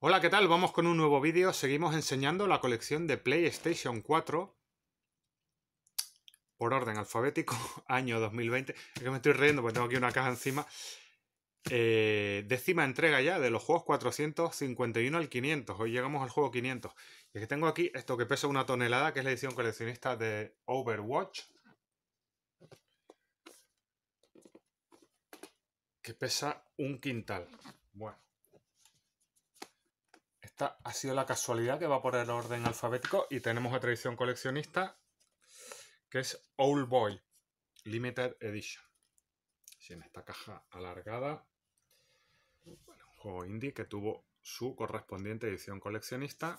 Hola, ¿qué tal? Vamos con un nuevo vídeo. Seguimos enseñando la colección de PlayStation 4 por orden alfabético, año 2020. Es que me estoy riendo porque tengo aquí una caja encima. Eh, décima entrega ya de los juegos 451 al 500. Hoy llegamos al juego 500. Y es que tengo aquí esto que pesa una tonelada, que es la edición coleccionista de Overwatch. Que pesa un quintal. Bueno esta ha sido la casualidad que va por el orden alfabético y tenemos otra edición coleccionista que es Old Boy Limited Edition. si en esta caja alargada, un juego indie que tuvo su correspondiente edición coleccionista.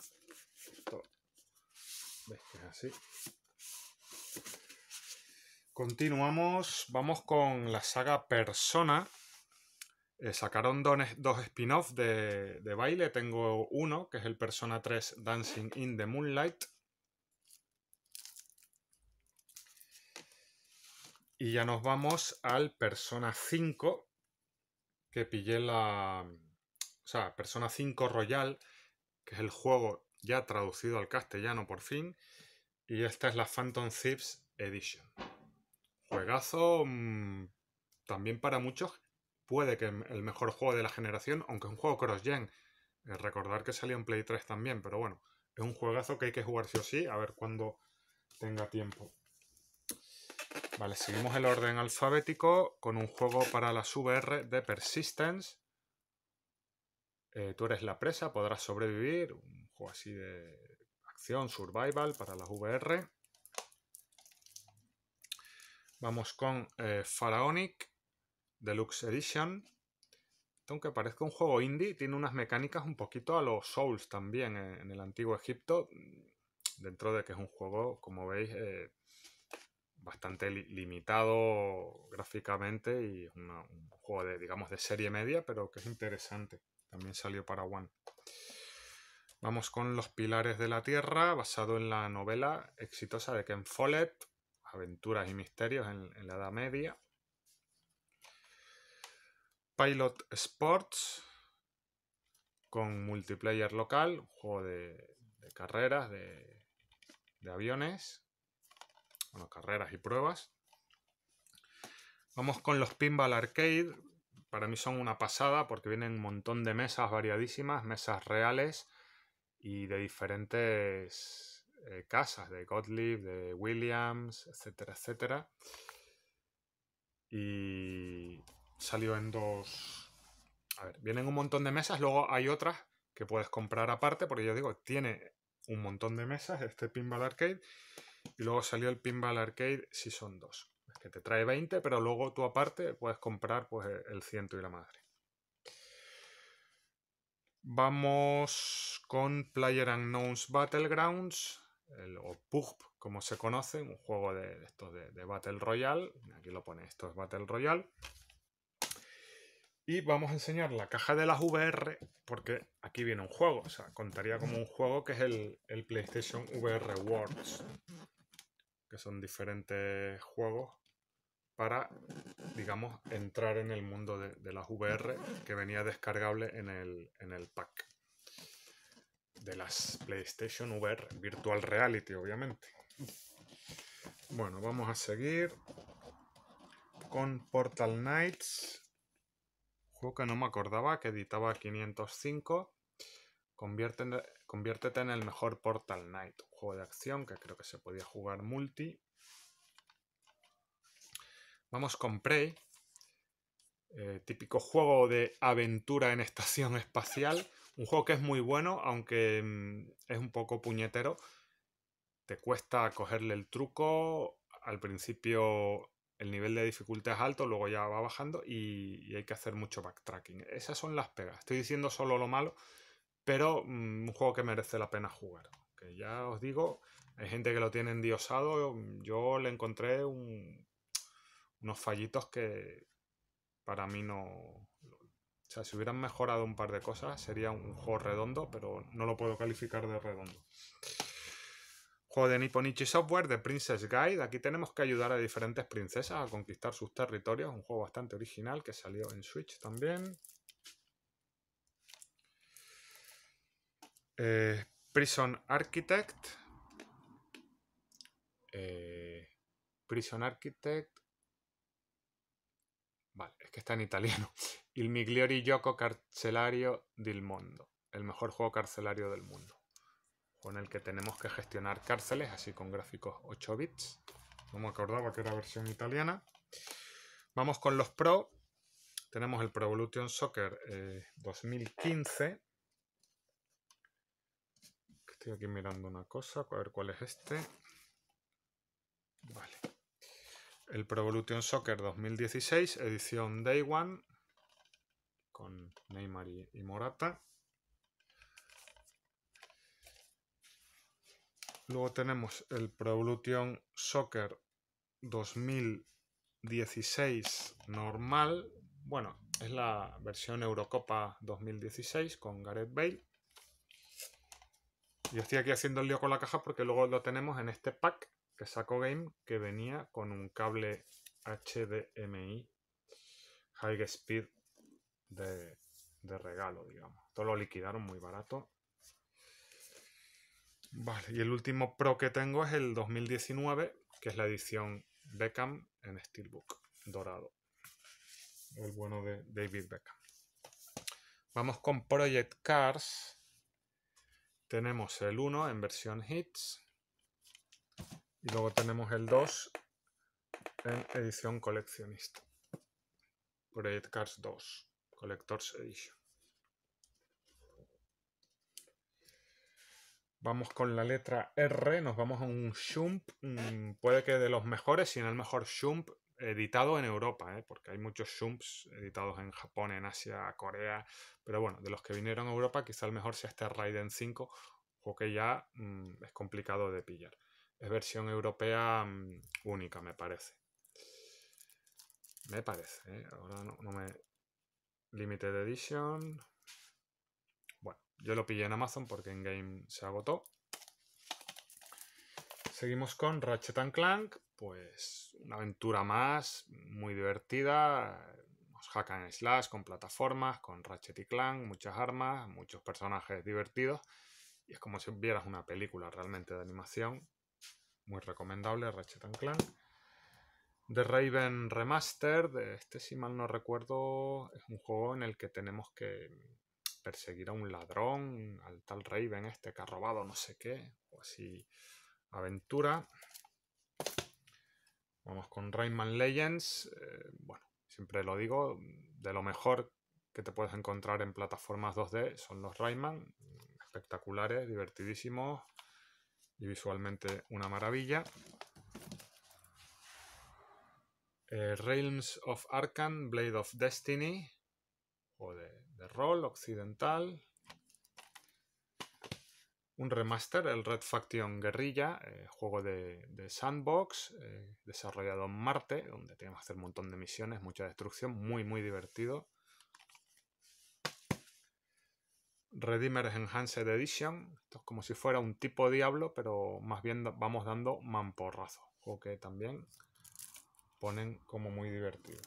Esto, que es así? Continuamos, vamos con la saga Persona, eh, sacaron dos, spin-offs de, baile. Tengo uno, que es el Persona 3 Dancing in the Moonlight. Y ya nos vamos al Persona 5, que pillé la... O sea, Persona 5 Royal, que es el juego ya traducido al castellano por fin. Y esta es la Phantom Thieves Edition. Juegazo mm, también para muchos puede que el mejor juego de la generación, aunque es un juego cross-gen. Eh, recordar que salió en Play 3 también, pero bueno, es un juegazo que hay que jugar sí o sí, a ver cuándo tenga tiempo. Vale, seguimos el orden alfabético con un juego para las VR de Persistence. Eh, tú eres la presa, podrás sobrevivir. Un juego así de acción, survival para las VR. Vamos con eh, Pharaonic, Deluxe Edition. Aunque parezca un juego indie, tiene unas mecánicas un poquito a los Souls también eh, en el antiguo Egipto, mm, dentro de que es un juego, como veis, eh, bastante limitado gráficamente y es un juego de, digamos, de serie media, pero que es interesante. También salió para One. Vamos con Los Pilares de la Tierra, basado en la novela exitosa de Ken Follett, Aventuras y Misterios en la Edad Media. Pilot Sports con multiplayer local, un juego de, carreras, de, aviones, bueno, carreras y pruebas. Vamos con los Pinball Arcade, para mí son una pasada porque vienen un montón de mesas variadísimas, mesas reales y de diferentes eh, casas, de Gottlieb, de Williams, etcétera, etcétera. Y salió en dos... A ver, vienen un montón de mesas, luego hay otras que puedes comprar aparte, porque yo digo, tiene un montón de mesas este Pinball Arcade, y luego salió el Pinball Arcade si son Es que te trae 20, pero luego tú aparte puedes comprar pues, el ciento y la madre. Vamos con Player Unknowns Battlegrounds, el, o PUGP, como se conoce, un juego de, de, de Battle Royale. Aquí lo pone, esto es Battle Royale. Y vamos a enseñar la caja de las VR, porque aquí viene un juego, o sea, contaría como un juego que es el, PlayStation VR Worlds, que son diferentes juegos para, digamos, entrar en el mundo de, las VR que venía descargable el, en el pack de las PlayStation VR, Virtual Reality, obviamente. Bueno, vamos a seguir con Portal Knights juego que no me acordaba, que editaba 505. Conviértete, conviértete en el mejor Portal Knight, un juego de acción que creo que se podía jugar multi. Vamos con Prey, eh, típico juego de aventura en estación espacial. Un juego que es muy bueno, aunque mm, es un poco puñetero. Te cuesta cogerle el truco. Al principio el nivel de dificultad es alto, luego ya va bajando y, hay que hacer mucho backtracking. Esas son las pegas. Estoy diciendo solo lo malo, pero mm, un juego que merece la pena jugar. Que ya os digo, hay gente que lo tiene endiosado. Mm, yo le encontré unos fallitos que para mí no. O sea, si hubieran mejorado un par de cosas, sería un juego redondo, pero no lo puedo calificar de redondo. Juego de Nipponichi Software, de Princess Guide. Aquí tenemos que ayudar a diferentes princesas a conquistar sus territorios. Un juego bastante original que salió en Switch también. Eh, Prison Architect. Eh, Prison Architect. Vale, es que está en italiano. Il migliori gioco carcelario del mondo. El mejor juego carcelario del mundo con el que tenemos que gestionar cárceles, así con gráficos 8 bits. No me acordaba que era versión italiana. Vamos con los Pro. Tenemos el Pro Evolution Soccer 2015. Eh, Estoy aquí mirando una cosa, a ver cuál es este. Vale. El Pro Evolution Soccer 2016, edición Day One, con Neymar y Morata. Luego tenemos el Pro Evolution Soccer 2016 normal. Bueno, es la versión Eurocopa 2016 con Gareth Bale. Yo estoy aquí haciendo el lío con la caja porque luego lo tenemos en este pack que sacó Game que venía con un cable HDMI High Speed de, de regalo, digamos. Todo lo liquidaron muy barato Vale, y el último Pro que tengo es el 2019, que es la edición Beckham en Steelbook, dorado. El bueno de David Beckham. Vamos con Project Cars. Tenemos el 1 en versión Hits. Y luego tenemos el 2 en edición coleccionista. Project Cars 2, Collector's Edition. Vamos con la letra R, nos vamos a un Shump, mm, puede que de los mejores, si no el mejor Shump editado en Europa, ¿eh? porque hay muchos Shumps editados en Japón, en Asia, Corea, pero bueno, de los que vinieron a Europa quizá el mejor sea este Raiden 5, o que ya mm, es complicado de pillar. Es versión europea mm, única, me parece. Me parece, ¿eh? ahora no, no me... Limited Edition, yo lo pillé en Amazon porque en game se agotó. Seguimos con Ratchet Clank, pues una aventura más, muy divertida, hack hackan slash, con plataformas, con Ratchet y Clank, muchas armas, muchos personajes divertidos. Y es como si vieras una película realmente de animación. Muy recomendable, Ratchet Clank. The Raven Remastered, este si mal no recuerdo, es un juego en el que tenemos que perseguir a un ladrón, al tal Raven este que ha robado no sé qué, o así aventura. Vamos con Rayman Legends, eh, bueno, siempre lo digo, de lo mejor que te puedes encontrar en plataformas 2D son los Rayman, espectaculares, divertidísimos y visualmente una maravilla. Eh, Realms of Arcan, Blade of Destiny, o de de rol occidental. Un remaster, el Red Faction Guerrilla, eh, juego de, sandbox, eh, desarrollado en Marte, donde tenemos que hacer un montón de misiones, mucha destrucción, muy, muy divertido. Redeemer Enhanced Edition. Esto es como si fuera un tipo Diablo, pero más bien vamos dando mamporrazo. Juego que también ponen como muy divertido.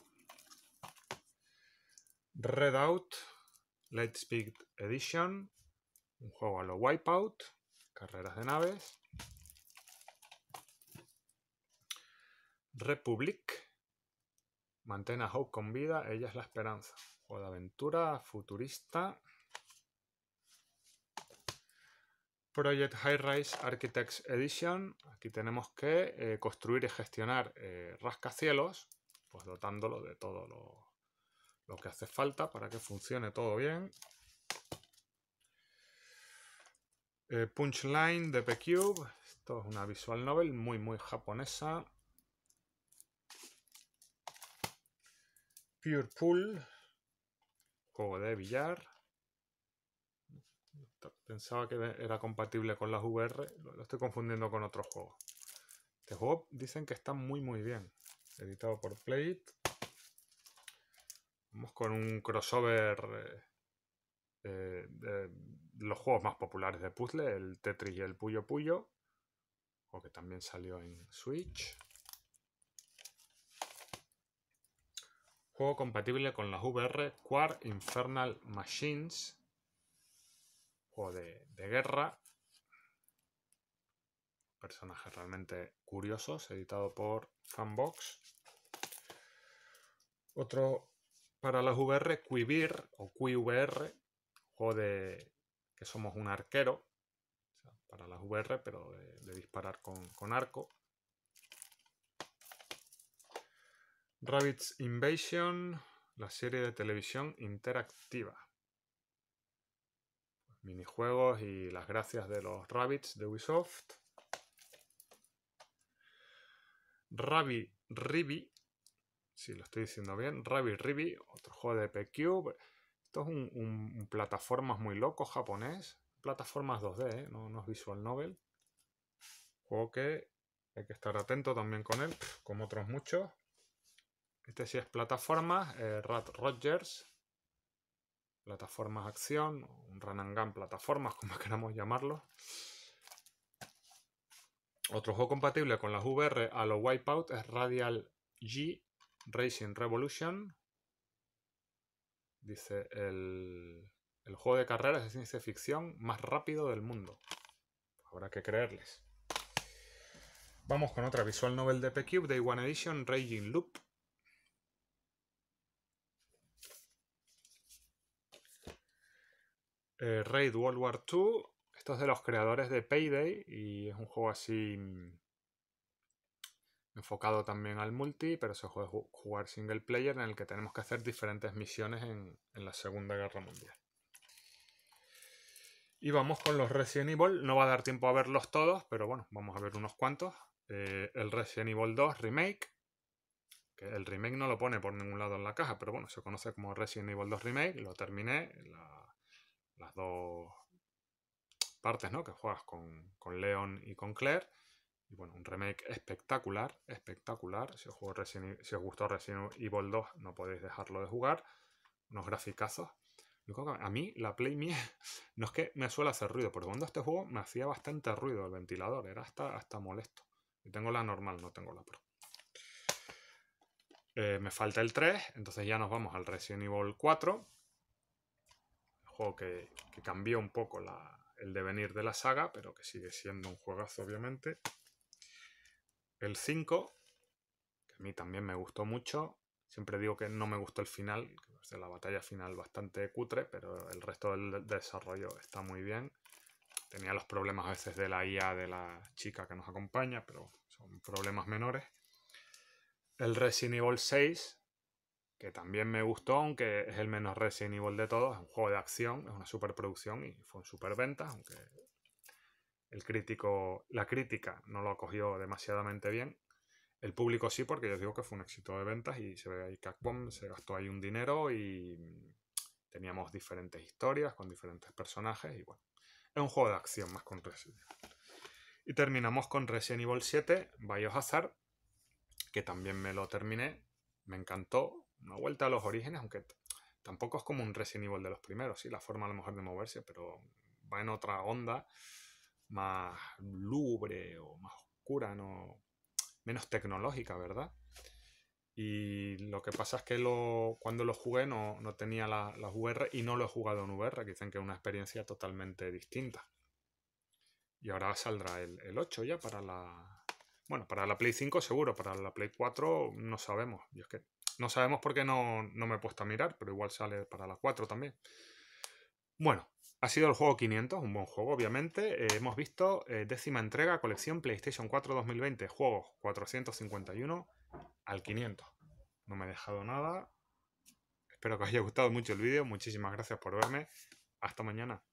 Redout, Lightspeed Edition, un juego a lo Wipeout, carreras de naves. Republic, mantén a Hope con vida, ella es la esperanza. Juego de aventura futurista. Project High Rise Architects Edition. Aquí tenemos que eh, construir y gestionar eh, rascacielos, pues dotándolo de todo lo lo que hace falta para que funcione todo bien. Eh, punchline de p Esto es una visual novel muy, muy japonesa. Pure Pool. Juego de billar. Pensaba que era compatible con las VR. Lo estoy confundiendo con otro juego. Este juego dicen que está muy, muy bien. Editado por Plate. Vamos con un crossover eh, eh, de los juegos más populares de puzzle, el Tetris y el Puyo Puyo, o que también salió en Switch. Juego compatible con las VR, Quar Infernal Machines, juego de, de guerra, personajes realmente curiosos, editado por Fanbox. Otro para las VR, QVR o QVR, juego de que somos un arquero, para las VR, pero de, disparar con, arco. Rabbits Invasion, la serie de televisión interactiva. Pues minijuegos y las gracias de los Rabbits de Ubisoft. Rabbi Ribi, si lo estoy diciendo bien, rabbit ribby otro juego de PQ. Esto es un, plataformas muy loco japonés. Plataformas 2D, ¿eh? no, es Visual Novel. Juego que hay que estar atento también con él, como otros muchos. Este sí es plataformas, eh, Rat Rogers. Plataformas acción, un Ranangan plataformas, como queramos llamarlo. Otro juego compatible con las VR a los Wipeout es Radial G Raging Revolution. Dice el, el juego de carreras de ciencia ficción más rápido del mundo. Habrá que creerles. Vamos con otra Visual Novel de PQ, Day One Edition, Raging Loop. Eh, Raid World War II. Esto es de los creadores de Payday y es un juego así mm, enfocado también al multi, pero se juega jugar single player en el que tenemos que hacer diferentes misiones en, la Segunda Guerra Mundial. Y vamos con los Resident Evil. No va a dar tiempo a verlos todos, pero bueno, vamos a ver unos cuantos. Eh, el Resident Evil 2 Remake. Que el remake no lo pone por ningún lado en la caja, pero bueno, se conoce como Resident Evil 2 Remake. Lo terminé. las dos partes, Que juegas con, con Leon y con Claire y bueno, un remake espectacular, espectacular. Si os, si gustó Resident Evil 2, no podéis dejarlo de jugar. Unos graficazos. A mí, la Play Mie no es que me suele hacer ruido, pero cuando este juego me hacía bastante ruido el ventilador, era hasta, hasta molesto. y tengo la normal, no tengo la Pro. Eh, me falta el 3, entonces ya nos vamos al Resident Evil 4. juego que, cambió un poco el devenir de la saga, pero que sigue siendo un juegazo, obviamente el 5, que a mí también me gustó mucho. Siempre digo que no me gustó el final, la batalla final bastante cutre, pero el resto del desarrollo está muy bien. Tenía los problemas a veces de la IA de la chica que nos acompaña, pero son problemas menores. El Resident Evil 6, que también me gustó, aunque es el menos Resident Evil de todos. Es un juego de acción, es una superproducción y fue un superventa, aunque el crítico, la crítica no lo acogió demasiadamente bien. El público sí, porque yo digo que fue un éxito de ventas y se ve ahí Cacbomb se gastó ahí un dinero y mm, teníamos diferentes historias con diferentes personajes y bueno. Es un juego de acción más con Resident Y terminamos con Resident Evil 7, Biohazard, que también me lo terminé. Me encantó. Una vuelta a los orígenes, aunque tampoco es como un Resident Evil de los primeros, sí, la forma a lo mejor de moverse, pero va en otra onda más lúgubre o más oscura, no, menos tecnológica, ¿verdad? Y lo que pasa es que lo, cuando lo jugué no, tenía las la VR y no lo he jugado en VR, que dicen que es una experiencia totalmente distinta. Y ahora saldrá el, 8 ya para la... Bueno, para la Play 5 seguro, para la Play 4 no sabemos. es que no sabemos por no, no me he puesto a mirar, pero igual sale para la 4 también. Bueno, ha sido el juego 500, un buen juego, obviamente. Eh, hemos visto eh, décima entrega, colección PlayStation 4 2020, juegos 451 al 500. No me he dejado nada. Espero que os haya gustado mucho el vídeo. Muchísimas gracias por verme. Hasta mañana.